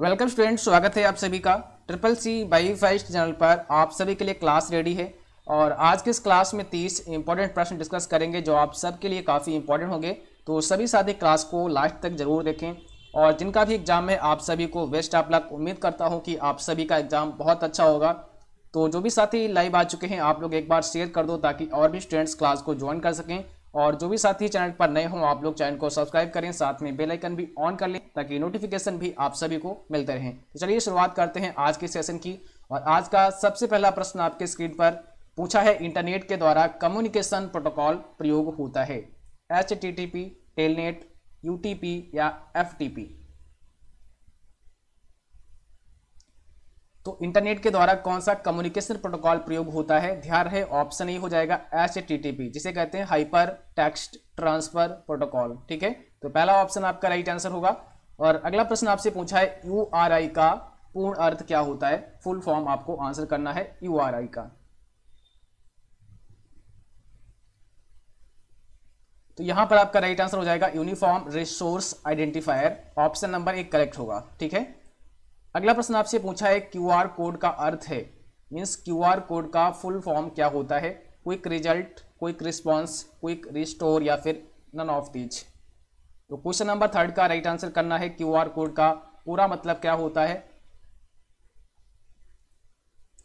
welcome student स्वागत है आप सभी का triple C by first channel पर आप सभी के लिए क्लास रेडी है और आज के इस क्लास में तीस इंपॉर्टेंट प्रश्न डिस्कस करेंगे जो आप सबके लिए काफ़ी इंपॉर्टेंट होंगे तो सभी साथी क्लास को लास्ट तक जरूर देखें और जिनका भी एग्जाम है आप सभी को वेस्ट आप लग उम्मीद करता हूँ कि आप सभी का एग्जाम बहुत अच्छा होगा तो जो भी साथी लाइव आ चुके हैं आप लोग एक बार शेयर कर दो ताकि और भी स्टूडेंट्स क्लास को ज्वाइन कर सकें और जो भी साथी चैनल पर नए हों आप लोग चैनल को सब्सक्राइब करें साथ में बेल आइकन भी ऑन कर लें ताकि नोटिफिकेशन भी आप सभी को मिलते रहें तो चलिए शुरुआत करते हैं आज के सेशन की और आज का सबसे पहला प्रश्न आपके स्क्रीन पर पूछा है इंटरनेट के द्वारा कम्युनिकेशन प्रोटोकॉल प्रयोग होता है H T T P telnet U T P या एफ टी पी तो इंटरनेट के द्वारा कौन सा कम्युनिकेशन प्रोटोकॉल प्रयोग होता है ध्यान रहे ऑप्शन ए हो जाएगा एच जिसे कहते हैं हाइपर टेक्स्ट ट्रांसफर प्रोटोकॉल ठीक है तो पहला ऑप्शन आपका राइट आंसर होगा और अगला प्रश्न आपसे पूछा है यू का पूर्ण अर्थ क्या होता है फुल फॉर्म आपको आंसर करना है यू का तो यहां पर आपका राइट आंसर हो जाएगा uniform resource identifier option number एक करेक्ट होगा ठीक है अगला प्रश्न आपसे पूछा है क्यू आर कोड का अर्थ है मीन्स क्यू आर कोड का फुल फॉर्म क्या होता है quick result quick response quick restore या फिर नन ऑफ दीज तो क्वेश्चन नंबर थर्ड का राइट आंसर करना है क्यू आर कोड का पूरा मतलब क्या होता है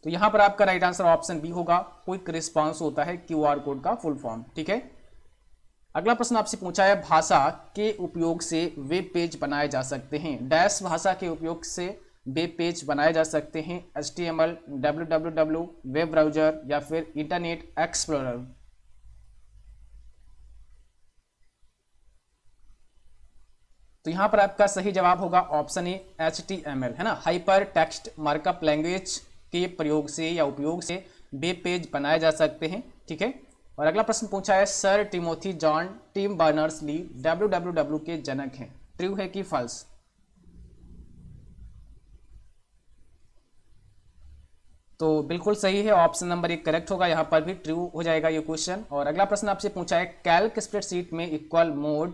तो यहां पर आपका राइट आंसर ऑप्शन बी होगा क्विक रिस्पॉन्स होता है क्यू आर कोड का फुल फॉर्म ठीक है अगला प्रश्न आपसे पूछा है भाषा के उपयोग से वेब पेज बनाए जा सकते हैं डैश भाषा के उपयोग से वेब पेज बनाए जा सकते हैं H T M L W W W web browser या फिर इंटरनेट एक्सप्लोरर तो यहाँ पर आपका सही जवाब होगा option A H T M L है ना हाइपर टेक्स्ट मार्कअप लैंग्वेज के प्रयोग से या उपयोग से वेब पेज बनाए जा सकते हैं ठीक है और अगला प्रश्न पूछा है sir Timothy John Tim Berners Lee W के जनक हैं ट्रू है कि फॉल्स तो बिल्कुल सही है ऑप्शन नंबर एक करेक्ट होगा यहाँ पर भी ट्रू हो जाएगा ये क्वेश्चन और अगला प्रश्न आपसे पूछा है कैल्क स्प्रेडशीट में इक्वल मोड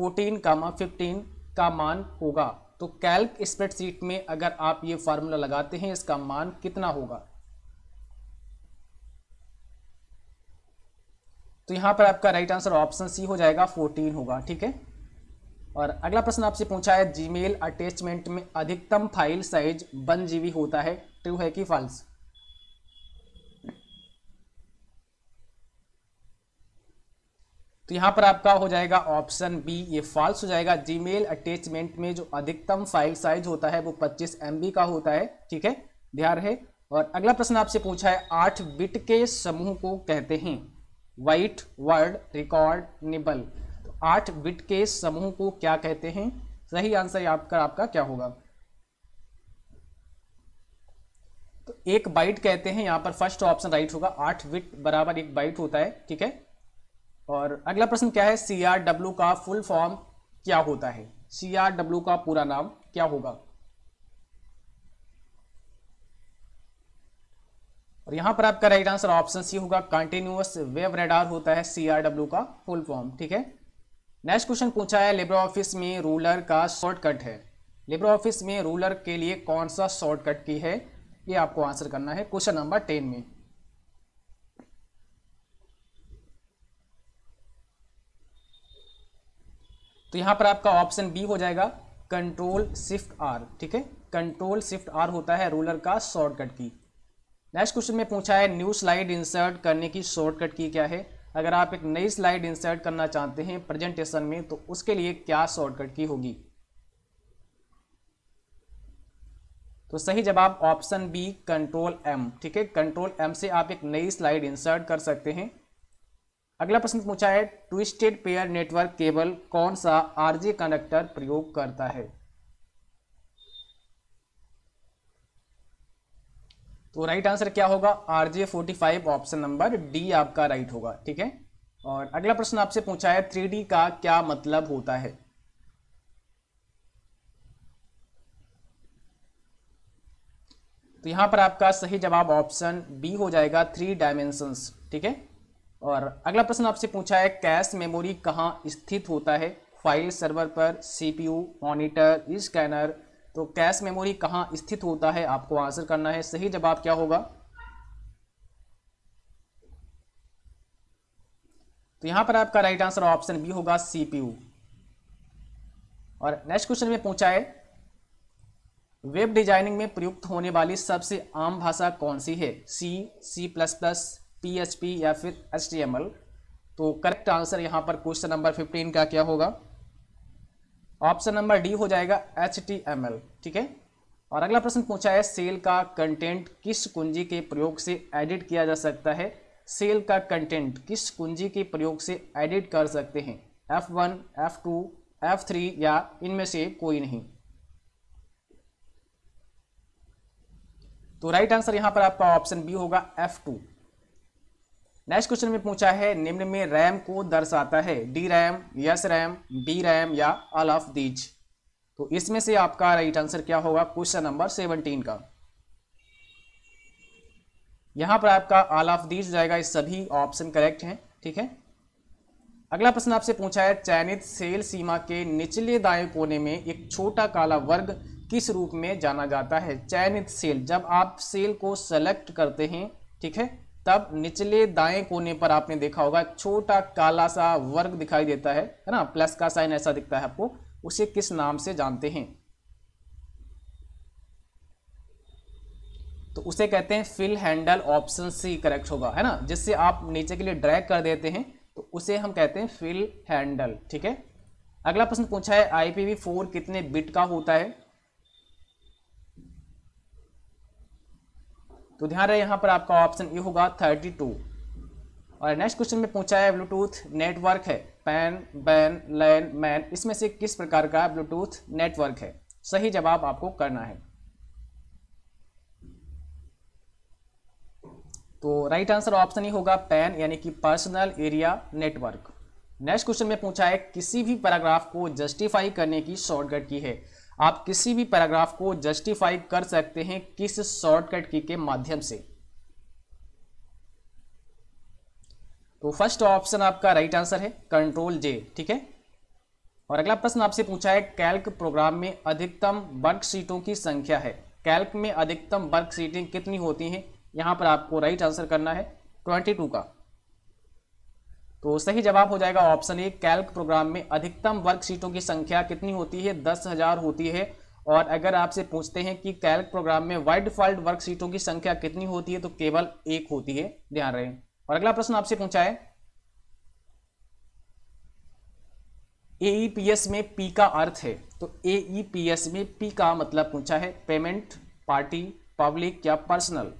14 कामा फिफ्टीन का मान होगा तो कैल्क स्प्रेडशीट में अगर आप ये फार्मूला लगाते हैं इसका मान कितना होगा तो यहाँ पर आपका राइट आंसर ऑप्शन सी हो जाएगा 14 होगा ठीक है और अगला प्रश्न आपसे पूछा है जीमेल अटैचमेंट में अधिकतम फाइल साइज वन जी होता है ट्रू है कि फॉल्स तो यहां पर आपका हो जाएगा ऑप्शन बी ये फॉल्स हो जाएगा जीमेल अटैचमेंट में जो अधिकतम फाइल साइज होता है वो 25 एम का होता है ठीक है ध्यान रहे और अगला प्रश्न आपसे पूछा है आठ बिट के समूह को कहते हैं वाइट वर्ड रिकॉर्ड निबल तो आठ बिट के समूह को क्या कहते हैं सही आंसर आपका आपका क्या होगा तो एक बाइट कहते हैं यहां पर फर्स्ट ऑप्शन राइट होगा आठ बिट बराबर एक बाइट होता है ठीक है और अगला प्रश्न क्या है सी आर डब्ल्यू का फुल फॉर्म क्या होता है सी आर डब्ल्यू का पूरा नाम क्या होगा और यहां पर आपका राइट आंसर ऑप्शन सी होगा कंटिन्यूअस वेव रेडार होता है सी आर डब्ल्यू का फुल फॉर्म ठीक है नेक्स्ट क्वेश्चन पूछा है लेबर ऑफिस में रूलर का शॉर्टकट है लेबर ऑफिस में रूलर के लिए कौन सा शॉर्टकट की है ये आपको आंसर करना है क्वेश्चन नंबर टेन में तो यहां पर आपका ऑप्शन बी हो जाएगा कंट्रोल शिफ्ट आर ठीक है कंट्रोल शिफ्ट आर होता है रूलर का शॉर्टकट की नेक्स्ट क्वेश्चन में पूछा है न्यू स्लाइड इंसर्ट करने की शॉर्टकट की क्या है अगर आप एक नई स्लाइड इंसर्ट करना चाहते हैं प्रेजेंटेशन में तो उसके लिए क्या शॉर्टकट की होगी तो सही जवाब ऑप्शन बी कंट्रोल एम ठीक है कंट्रोल एम से आप एक नई स्लाइड इंसर्ट कर सकते हैं अगला प्रश्न पूछा है ट्विस्टेड पेयर नेटवर्क केबल कौन सा आरजे कंडक्टर प्रयोग करता है तो राइट आंसर क्या होगा RJ forty five option number D आपका राइट होगा ठीक है और अगला प्रश्न आपसे पूछा है थ्री का क्या मतलब होता है तो यहां पर आपका सही जवाब ऑप्शन बी हो जाएगा थ्री डायमेंशंस ठीक है और अगला प्रश्न आपसे पूछा है कैश मेमोरी कहाँ स्थित होता है फाइल सर्वर पर सीपीयू मॉनिटर स्कैनर तो कैश मेमोरी कहाँ स्थित होता है आपको आंसर करना है सही जवाब क्या होगा तो यहां पर आपका राइट आंसर ऑप्शन बी होगा सीपीयू और नेक्स्ट क्वेश्चन में पूछा है वेब डिजाइनिंग में प्रयुक्त होने वाली सबसे आम भाषा कौन सी है C C plus plus PHP या फिर एच तो करेक्ट आंसर यहाँ पर क्वेश्चन नंबर फिफ्टीन का क्या होगा ऑप्शन नंबर डी हो जाएगा एच ठीक है और अगला प्रश्न पूछा है सेल का कंटेंट किस कुंजी के प्रयोग से एडिट किया जा सकता है सेल का कंटेंट किस कुंजी के प्रयोग से एडिट कर सकते हैं F one F two F three या इनमें से कोई नहीं तो राइट आंसर यहां पर आपका ऑप्शन बी होगा एफ टू नेक्स्ट क्वेश्चन में पूछा है निम्न में रैम को दर्शाता है D RAM S RAM D RAM या ऑल ऑफ दीज तो इसमें से आपका राइट आंसर क्या होगा क्वेश्चन नंबर सेवनटीन का यहां पर आपका ऑल ऑफ दीज जाएगा सभी ऑप्शन करेक्ट हैं ठीक है अगला प्रश्न आपसे पूछा है चयनित सेल सीमा के निचले दाएं कोने में एक छोटा काला वर्ग किस रूप में जाना जाता है चयनित सेल जब आप सेल को सेलेक्ट करते हैं ठीक है तब निचले दाएं कोने पर आपने देखा होगा छोटा काला सा वर्ग दिखाई देता है है ना प्लस का साइन ऐसा दिखता है आपको उसे किस नाम से जानते हैं तो उसे कहते हैं fill handle option C correct होगा है ना जिससे आप नीचे के लिए ड्रैग कर देते हैं तो उसे हम कहते हैं फिल हैंडल ठीक है अगला प्रश्न पूछा है आईपीवी फोर कितने बिट का होता है तो ध्यान रहे यहाँ पर आपका ऑप्शन ये होगा थर्टी टू और नेक्स्ट क्वेश्चन में पूछा है ब्लूटूथ नेटवर्क है पैन बैन लैन मैन इसमें से किस प्रकार का ब्लूटूथ नेटवर्क है सही जवाब आपको करना है तो राइट आंसर ऑप्शन ही होगा पैन यानी कि personal area network next question में पूछा है किसी भी पैराग्राफ को जस्टिफाई करने की शॉर्टकट की है आप किसी भी पैराग्राफ को जस्टिफाई कर सकते हैं किस शॉर्टकट की के माध्यम से तो फर्स्ट ऑप्शन आपका राइट आंसर है कंट्रोल जे ठीक है और अगला प्रश्न आपसे पूछा है कैल्क प्रोग्राम में अधिकतम वर्क सीटों की संख्या है कैल्क में अधिकतम वर्क सीटें कितनी होती हैं यहां पर आपको राइट आंसर करना है ट्वेंटी टू का तो सही जवाब हो जाएगा ऑप्शन ए कैल्क प्रोग्राम में अधिकतम वर्कशीटों की संख्या कितनी होती है दस हजार होती है और अगर आपसे पूछते हैं कि कैल्क प्रोग्राम में वाइड फॉल्ट वर्कशीटों की संख्या कितनी होती है तो केवल एक होती है ध्यान रहे और अगला प्रश्न आपसे पूछा है एईपीएस e में पी का अर्थ है तो एईपीएस e में पी का मतलब पूछा है पेमेंट पार्टी पब्लिक या पर्सनल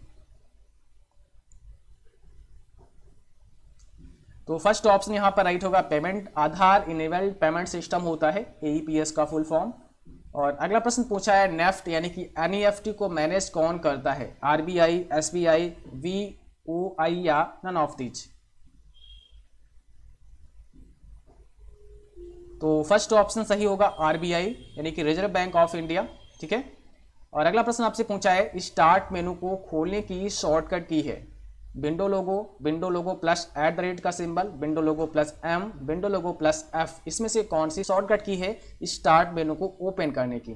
तो फर्स्ट ऑप्शन यहाँ पर राइट होगा payment Aadhaar enabled payment system होता है एईपीएस e का फुल फॉर्म और अगला प्रश्न पूछा है नेफ्ट e यानी कि एन e को मैनेज कौन करता है R B I S B I V O I या नन ऑफ दीज तो फर्स्ट ऑप्शन सही होगा आरबीआई यानी कि रिजर्व बैंक ऑफ इंडिया ठीक है और अगला प्रश्न आपसे पूछा है स्टार्ट मेनू को खोलने की शॉर्टकट की है window logo window logo plus at the rate का symbol window logo plus M window logo plus F इसमें से कौन सी शॉर्टकट की है स्टार्ट मेनू को ओपन करने की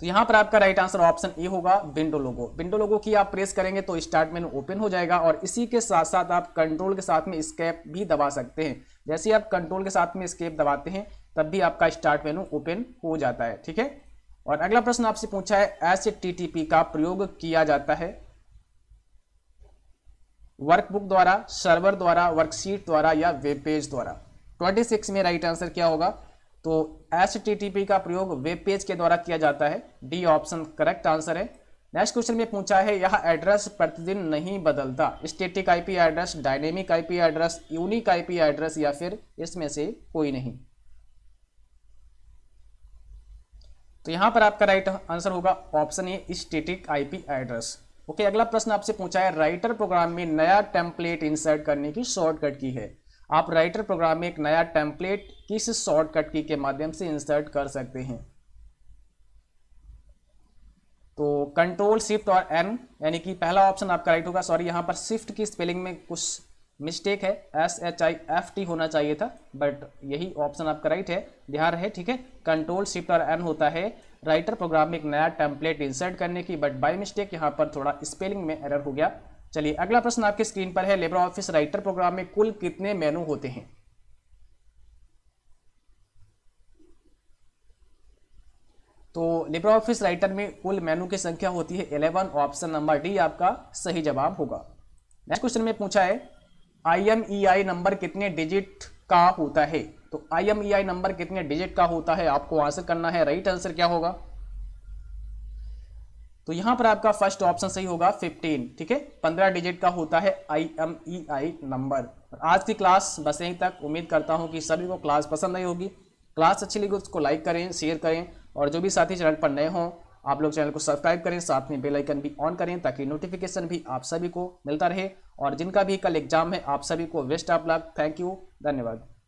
तो यहां पर आपका राइट आंसर ऑप्शन ए होगा विंडो लोगो विंडो लोगो की आप प्रेस करेंगे तो स्टार्ट मेनू ओपन हो जाएगा और इसी के साथ साथ आप कंट्रोल के साथ में स्केप भी दबा सकते हैं जैसे आप कंट्रोल के साथ में स्केप दबाते हैं तब भी आपका स्टार्ट मेनू ओपन हो जाता है ठीक है और अगला प्रश्न आपसे पूछा है एच का प्रयोग किया जाता है वर्कबुक द्वारा सर्वर द्वारा वर्कशीट द्वारा या वेब पेज द्वारा 26 में राइट आंसर क्या होगा तो एच का प्रयोग वेब पेज के द्वारा किया जाता है डी ऑप्शन करेक्ट आंसर है नेक्स्ट क्वेश्चन में पूछा है यह एड्रेस प्रतिदिन नहीं बदलता static IP address dynamic IP address unique IP address या फिर इसमें से कोई नहीं तो यहां पर आपका राइट आंसर होगा option A static IP address okay अगला प्रश्न आपसे पूछा है राइटर प्रोग्राम में नया टेम्पलेट इंसर्ट करने की शॉर्टकट की है आप राइटर प्रोग्राम में एक नया टेम्पलेट किस शॉर्टकट की के माध्यम से इंसर्ट कर सकते हैं तो कंट्रोल शिफ्ट और एन यानी कि पहला ऑप्शन आपका राइट होगा सॉरी यहाँ पर शिफ्ट की स्पेलिंग में कुछ मिस्टेक है S H I F T होना चाहिए था बट यही ऑप्शन आपका राइट है ध्यान रहे ठीक है कंट्रोल शिफ्ट और एन होता है राइटर प्रोग्राम में एक नया टेम्पलेट इंसर्ट करने की बट बाई मिस्टेक यहाँ पर थोड़ा स्पेलिंग में एरर हो गया चलिए अगला प्रश्न आपके स्क्रीन पर है लेबर ऑफिस राइटर प्रोग्राम में कुल कितने मेनू होते हैं तो लेबर ऑफिस राइटर में कुल मेनू की संख्या होती है इलेवन ऑप्शन नंबर डी आपका सही जवाब होगा नेक्स्ट क्वेश्चन में पूछा है I M E I number कितने डिजिट का होता है तो आई e नंबर कितने डिजिट का होता है आपको आंसर करना है राइट आंसर क्या होगा तो यहां पर आपका फर्स्ट ऑप्शन सही होगा 15 ठीक है 15 डिजिट का होता है आई e नंबर आज की क्लास बस यहीं तक उम्मीद करता हूं कि सभी को क्लास पसंद आई होगी क्लास अच्छी लगी उसको लाइक करें शेयर करें और जो भी साथी चैनल पर नए हों आप लोग चैनल को सब्सक्राइब करें साथ में बेल आइकन भी ऑन करें ताकि नोटिफिकेशन भी आप सभी को मिलता रहे और जिनका भी कल एग्जाम है आप सभी को best of luck thank you धन्यवाद